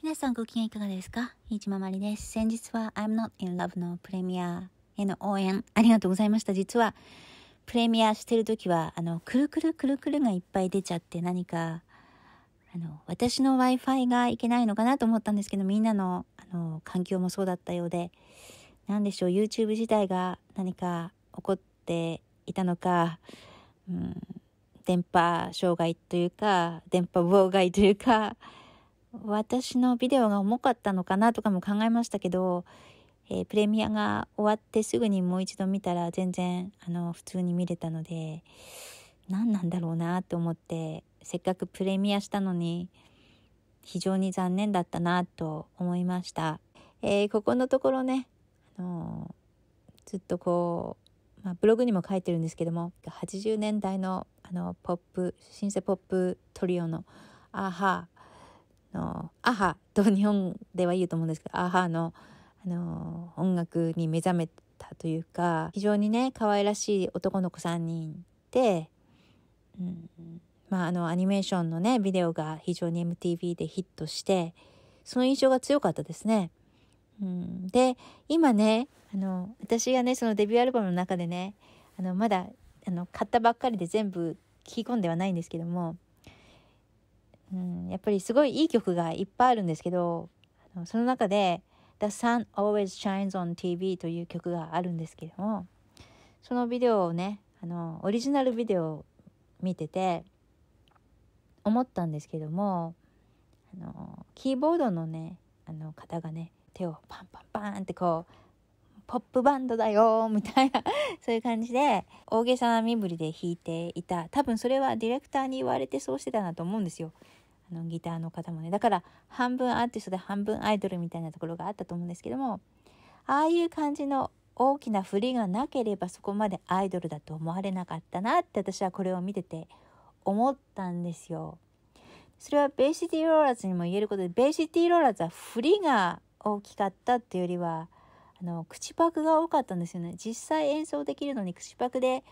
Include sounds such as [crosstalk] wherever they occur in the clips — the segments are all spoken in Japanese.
皆さんご機嫌いかがですかいちままりです。先日は I'm not in love のプレミアへの応援ありがとうございました。実はプレミアしてる時は、あの、くるくるくるくるがいっぱい出ちゃって何か、あの、私の Wi-Fi がいけないのかなと思ったんですけど、みんなの、あの、環境もそうだったようで、何でしょう、YouTube 自体が何か起こっていたのか、うん、電波障害というか、電波妨害というか、私のビデオが重かったのかなとかも考えましたけど、えー、プレミアが終わってすぐにもう一度見たら全然あの普通に見れたので何なんだろうなと思ってせっかくプレミアしたのに非常に残念だったなと思いました、えー、ここのところね、あのー、ずっとこう、まあ、ブログにも書いてるんですけども80年代のあのポップシンセポップトリオの「アハの、アハと日本では言うと思うんですけど、アハの、あの、音楽に目覚めたというか、非常にね、可愛らしい男の子3人で、うん、まあ、あの、アニメーションのね、ビデオが非常に MTV でヒットして、その印象が強かったですね。うん、で、今ね、あの、私がね、そのデビューアルバムの中でね、あの、まだ、あの、買ったばっかりで全部聞き込んではないんですけども、うん、やっぱりすごいいい曲がいっぱいあるんですけど、その中で、The Sun Always Shines on TV という曲があるんですけども、そのビデオをね、あの、オリジナルビデオを見てて、思ったんですけども、あの、キーボードのね、あの方がね、手をパンパンパンってこう、ポップバンドだよみたいな [laughs] そういう感じで、大げさな身振りで弾いていた。多分それはディレクターに言われてそうしてたなと思うんですよ。あのギターの方もねだから半分アーティストで半分アイドルみたいなところがあったと思うんですけどもああいう感じの大きな振りがなければそこまでアイドルだと思われなかったなって私はこれを見てて思ったんですよ。それはベイシティローラーズにも言えることでベイシティローラーズは振りが大きかったっていうよりはあの口パクが多かったんですよね。実際演奏できるのに口パクで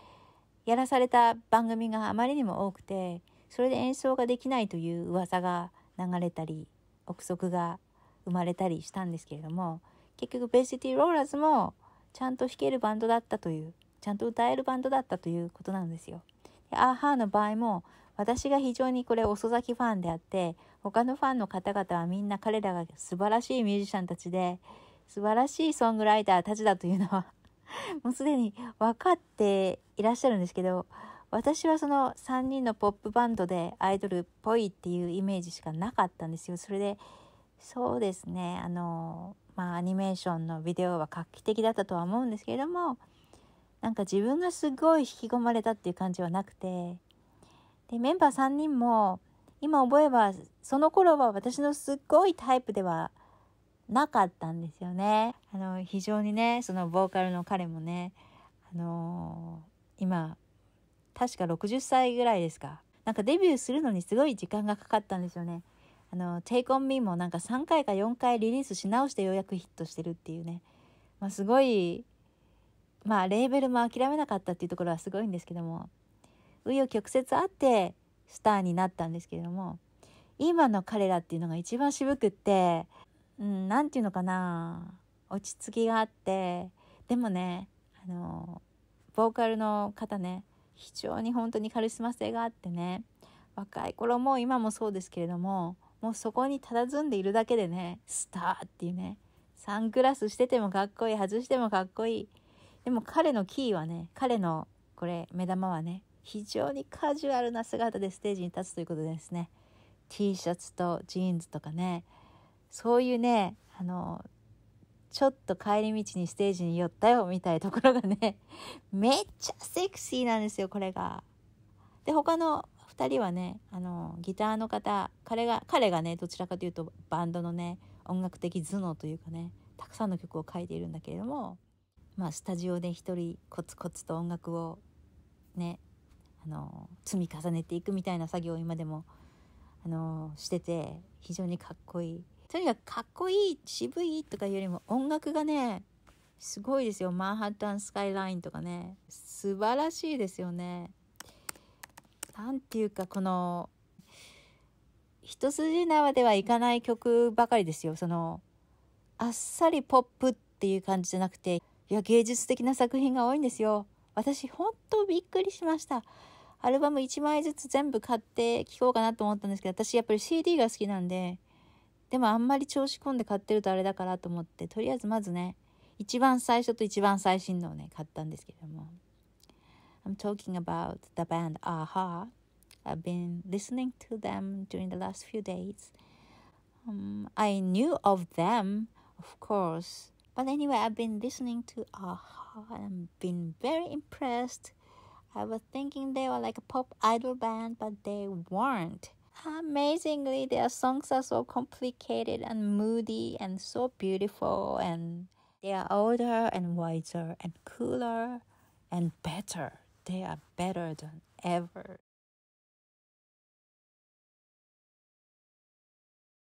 やらされた番組があまりにも多くてそれで演奏ができないという噂が流れたり憶測が生まれたりしたんですけれども結局ベイシティ・ローラーズもちゃんと弾けるバンドだったというちゃんと歌えるバンドだったということなんですよ。アーハーの場合も私が非常にこれ遅咲きファンであって他のファンの方々はみんな彼らが素晴らしいミュージシャンたちで素晴らしいソングライターたちだというのは [laughs] もうすでに分かっていらっしゃるんですけど私はその3人のポップバンドでアイドルっぽいっていうイメージしかなかったんですよ。それでそうですねあのまあアニメーションのビデオは画期的だったとは思うんですけれどもなんか自分がすごい引き込まれたっていう感じはなくてでメンバー3人も今覚えばその頃は私のすっごいタイプではなかったんですよね。あの非常にねそのボーカルの彼もねあの今確か60歳ぐらいですか。なんかデビューするのにすごい時間がかかったんですよね。あの、Take On Me もなんか3回か4回リリースし直してようやくヒットしてるっていうね。まあすごい、まあレーベルも諦めなかったっていうところはすごいんですけども、紆余曲折あってスターになったんですけれども、今の彼らっていうのが一番渋くって、うん、て言うのかな、落ち着きがあって、でもね、あの、ボーカルの方ね、非常に本当にカリスマ性があってね若い頃も今もそうですけれどももうそこに佇んでいるだけでねスターっていうねサングラスしててもかっこいい外してもかっこいいでも彼のキーはね彼のこれ目玉はね非常にカジュアルな姿でステージに立つということですね T シャツとジーンズとかねそういうねあのちょっと帰り道にステージに寄ったよ、みたいなところがね、[laughs] めっちゃセクシーなんですよ、これが。で、他の2人はね、あの、ギターの方、彼が、彼がね、どちらかというとバンドのね、音楽的頭脳というかね、たくさんの曲を書いているんだけれども、まあ、スタジオで一人コツコツと音楽をね、あの、積み重ねていくみたいな作業を今でも、あの、してて、非常にかっこいい。とにかくかっこいい、渋いとかよりも音楽がね、すごいですよ。マンハッタンスカイラインとかね。素晴らしいですよね。なんていうか、この、一筋縄ではいかない曲ばかりですよ。その、あっさりポップっていう感じじゃなくて、いや、芸術的な作品が多いんですよ。私、ほんとびっくりしました。アルバム1枚ずつ全部買って聴こうかなと思ったんですけど、私やっぱり CD が好きなんで、でもあんまり調子込んで買ってるとあれだからと思って、とりあえずまずね、一番最初と一番最新のをね、買ったんですけれども。I'm talking about the band AHA. I've been listening to them during the last few days. Um, I knew of them, of course. But anyway, I've been listening to AHA and I've been very impressed. I was thinking they were like a pop idol band, but they weren't. Amazingly, their songs are so complicated and moody and so beautiful, and they are older and wiser and cooler and better. They are better than ever.